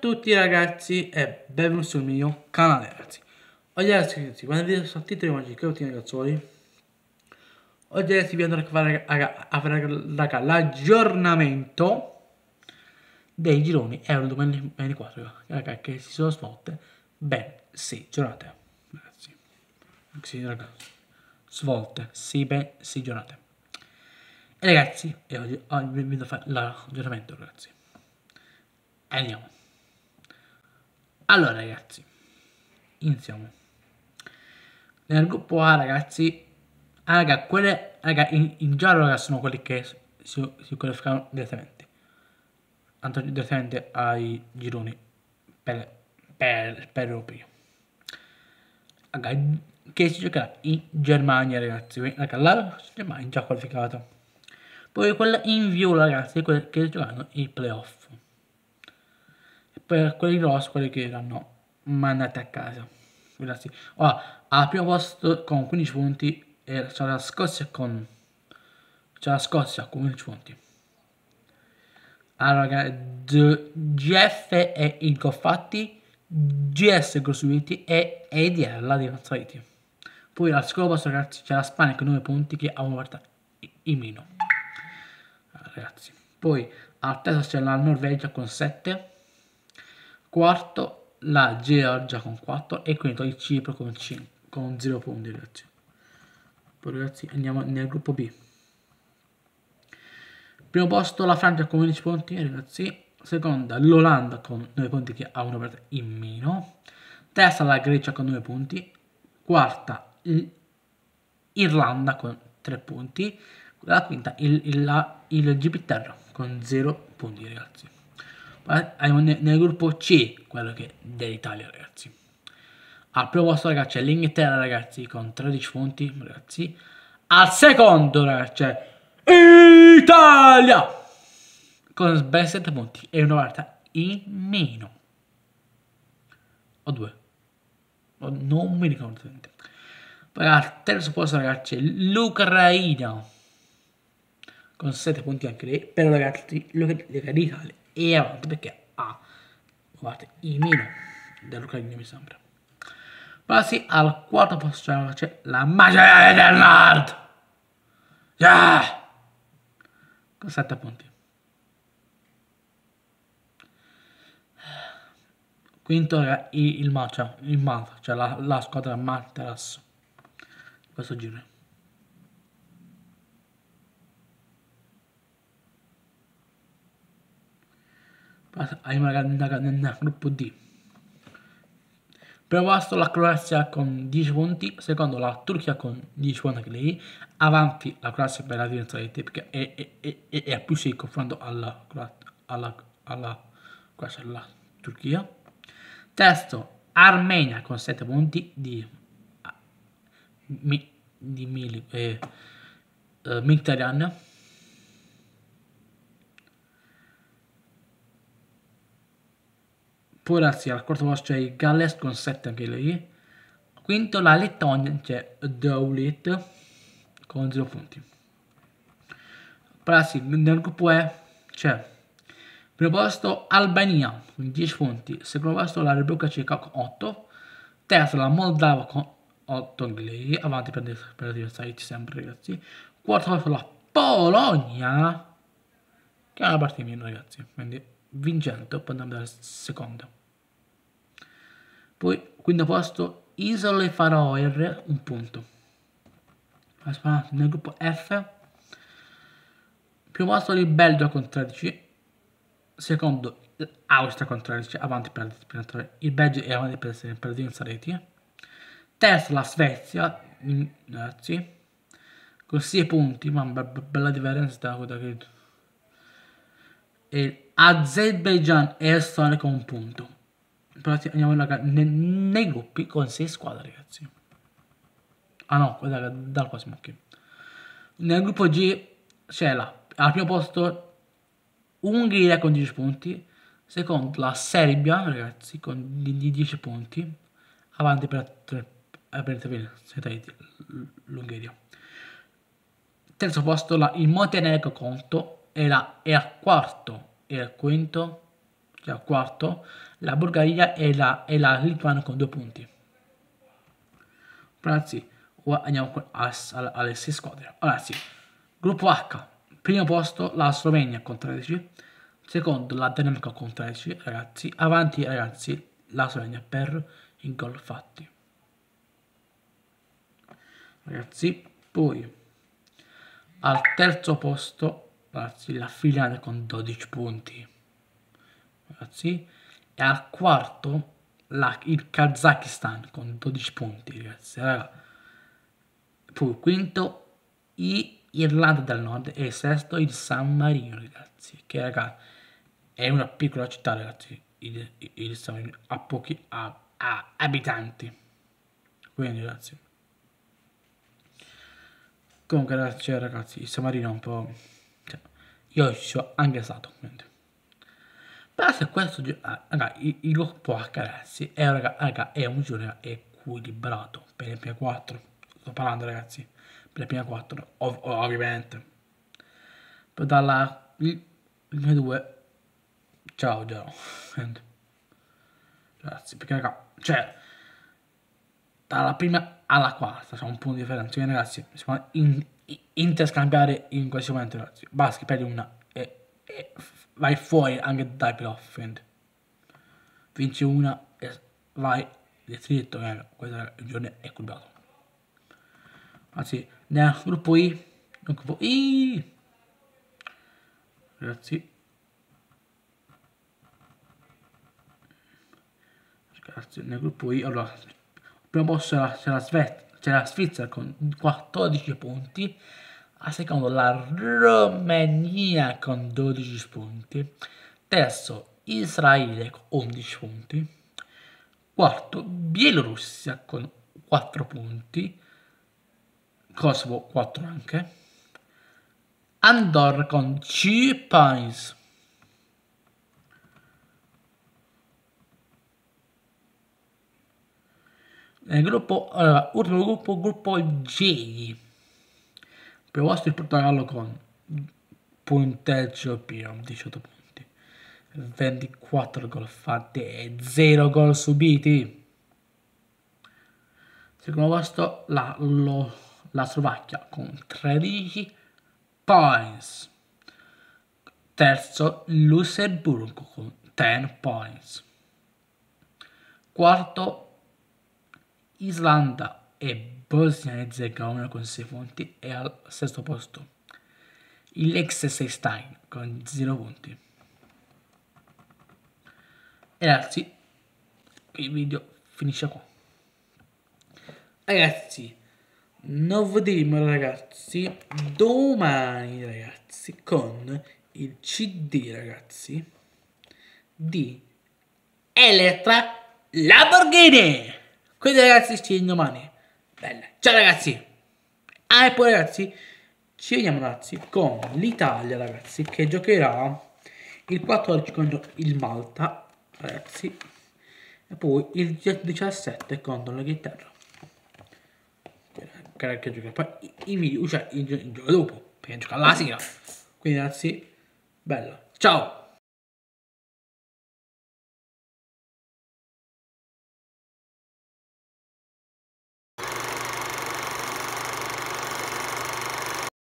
tutti ragazzi e benvenuti sul mio canale ragazzi Oggi ragazzi, quando vi sono titoli magici, tutti ragazzuoli Oggi ragazzi vi andrò a fare, a, a fare l'aggiornamento dei gironi Euro 2024 ragazzi, che si sono svolte ben 6 giornate ragazzi Sì ragazzi, svolte, sì ben 6 giornate E ragazzi, oggi, oggi vi andrò a fare l'aggiornamento ragazzi Andiamo allora ragazzi, iniziamo. Nel gruppo A ragazzi, ah, raga, quelle, raga, in, in giallo raga, sono quelli che si, si qualificano direttamente. Andano direttamente ai gironi per, per, per l'Europeo. Raga, che si giocherà in Germania ragazzi, raga, la Germania è già qualificata. Poi quella in viola ragazzi, quelle che giocano i playoff per quelli rossi, quelli che erano mandati a casa. Grazie. Ora, al primo posto con 15 punti c'è la Scozia con... c'è la Scozia con 15 punti. Allora, ragazzi, GF e incoffatti, GS costruiti e EDR la dimostrati. Poi al secondo posto, ragazzi, c'è la Spagna con 9 punti che ha una volta in meno. Allora, ragazzi. Poi al terzo c'è la Norvegia con 7 quarto la Georgia con 4 e quinto il Cipro con, 5, con 0 punti ragazzi. Poi ragazzi andiamo nel gruppo B. Primo posto la Francia con 11 punti ragazzi, seconda l'Olanda con 9 punti che ha una parte in meno, terza la Grecia con 9 punti, quarta l'Irlanda con 3 punti, la quinta il, il, la, il Gibilterra con 0 punti ragazzi ma è nel gruppo C quello che dell'Italia ragazzi. Al primo posto ragazzi c'è l'Inghilterra ragazzi con 13 punti ragazzi. Al secondo ragazzi c'è Italia con ben 7 punti e una volta in meno. O due. O non mi ricordo niente. Poi al terzo posto ragazzi c'è l'Ucraina con 7 punti anche lì, però ragazzi l'Italia e avanti perché ha, guardate, i meno dell'Ucraina mi sembra. Quasi al quarto posto cioè, c'è la Macedonia del Nord. Yeah! Con 7 punti. Quinto è il, il, cioè, il Malta, cioè la, la squadra Malteras. Questo giro. hai una, una, gruppo D. Primo posto la Croazia con 10 punti, secondo la Turchia con 10 punti anche lei, avanti la Croazia per la differenza di te perché è, è, è, a più si in confronto alla, alla, alla, Croazia alla Turchia. Terzo Armenia con 7 punti di, ah, di, di eh, eh, Mkhitaryan porarsi al quarto posto c'è il Galles con 7 anche lei. Quinto la Lettonia c'è Doulit con 0 punti. Porarsi nel gruppo E c'è primo posto Albania con 10 punti, secondo posto la Repubblica Ceca con 8, terzo la Moldava con 8 anche lei, avanti per, per diversarci sempre ragazzi. Quarto posto la Polonia che è una partita meno ragazzi, quindi vincendo poi andiamo dal secondo. Poi, quinto posto, Isole Faroe, un punto. nel gruppo F. Primo posto il Belgio con 13. Secondo Austria con 13, avanti per il Belgio e avanti per, per senza reti. terzo la Svezia, in, ragazzi, con 6 punti, ma be be bella differenza da quella che... E Azerbaijan e Estonia con un punto. Però andiamo nella, ne, nei gruppi con 6 squadre, ragazzi. Ah no, quella dal Cosmo, ok. Nel gruppo G c'è la, al primo posto Ungheria con 10 punti, secondo la Serbia, ragazzi, con 10 punti, avanti per 3 eh, per l'Ungheria. Terzo posto la, il Montenegro conto e, la, e al quarto e al quinto cioè quarto, la Bulgaria e la, e la Lituania con due punti. Ragazzi, ora andiamo alle sei squadre. Ragazzi, gruppo H, primo posto la Slovenia con 13, secondo la Danimarca con 13, ragazzi, avanti ragazzi la Slovenia per i gol fatti. Ragazzi, poi al terzo posto, ragazzi, la Finlandia con 12 punti ragazzi. E al quarto la, il Kazakistan con 12 punti, ragazzi. Raga. Poi quinto l'Irlanda del Nord e sesto il San Marino, ragazzi. Che raga, è una piccola città, ragazzi. Il, il, il San Marino ha pochi a, a abitanti. Quindi, ragazzi. Comunque, ragazzi, ragazzi, il San Marino è un po'... Cioè, io ci sono anche stato, quindi. Però se questo ah, raga, il, il loro Galaxy è, eh, raga, raga, è un giro equilibrato per il PS4. Sto parlando ragazzi, per il PS4, ov ovviamente. Poi dalla PS2, ciao Gero. Ragazzi, perché raga, cioè, dalla prima alla quarta c'è un punto di differenza. Quindi ragazzi, si può in, in, interscambiare in questo momento ragazzi. Basta che perdi una vai fuori anche dai playoff. Vinci una e vai dritto, raga. Eh, questo il giorno è curvato. Anzi, nel gruppo I, nel gruppo I. Ragazzi. Ragazzi, nel gruppo I, allora, prima posto c'è la, la Svezia, c'è la Svizzera con 14 punti a secondo la Romania con 12 punti, terzo Israele con 11 punti, quarto Bielorussia con 4 punti, Kosovo 4 anche, Andorra con 5 points. Nel gruppo, allora, ultimo gruppo, gruppo G Prevost il Portogallo con punteggio più 18 punti, 24 gol fatti e 0 gol subiti. Secondo posto la, lo, la Slovacchia con 13 points. Terzo Lussemburgo con 10 points. Quarto Islanda e Bosnia e Herzegovina con 6 punti è al sesto posto. Il Liechtenstein con 0 punti. E ragazzi, il video finisce qua. Ragazzi, non vediamo ragazzi domani ragazzi con il CD ragazzi di Elettra Lamborghini. Quindi ragazzi ci vediamo domani bella. Ciao ragazzi! Ah, e poi ragazzi, ci vediamo ragazzi con l'Italia ragazzi che giocherà il 14 contro il Malta ragazzi e poi il 17 contro l'Inghilterra. Che gioca poi i video, cioè il, il, dopo, perché gioca la sera. Quindi ragazzi, bella. Ciao!